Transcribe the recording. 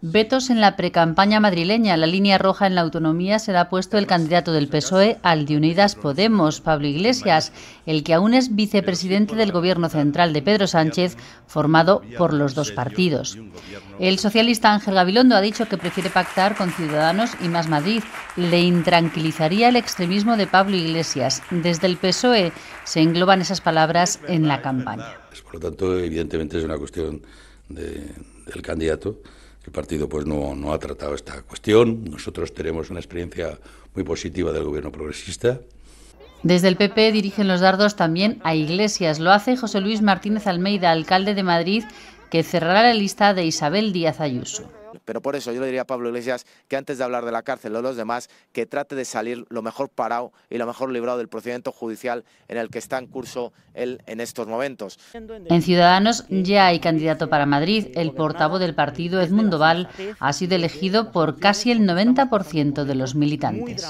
Vetos en la precampaña madrileña. La línea roja en la autonomía será puesto el candidato del PSOE al de Unidas Podemos, Pablo Iglesias, el que aún es vicepresidente del gobierno central de Pedro Sánchez, formado por los dos partidos. El socialista Ángel Gabilondo ha dicho que prefiere pactar con Ciudadanos y Más Madrid. Le intranquilizaría el extremismo de Pablo Iglesias. Desde el PSOE se engloban esas palabras en la campaña. Por lo tanto, evidentemente es una cuestión del candidato. El partido pues no, no ha tratado esta cuestión. Nosotros tenemos una experiencia muy positiva del gobierno progresista. Desde el PP dirigen los dardos también a Iglesias. Lo hace José Luis Martínez Almeida, alcalde de Madrid, que cerrará la lista de Isabel Díaz Ayuso. Pero por eso yo le diría a Pablo Iglesias que antes de hablar de la cárcel o de los demás, que trate de salir lo mejor parado y lo mejor librado del procedimiento judicial en el que está en curso él en estos momentos. En Ciudadanos ya hay candidato para Madrid. El portavoz del partido, Edmundo Val, ha sido elegido por casi el 90% de los militantes.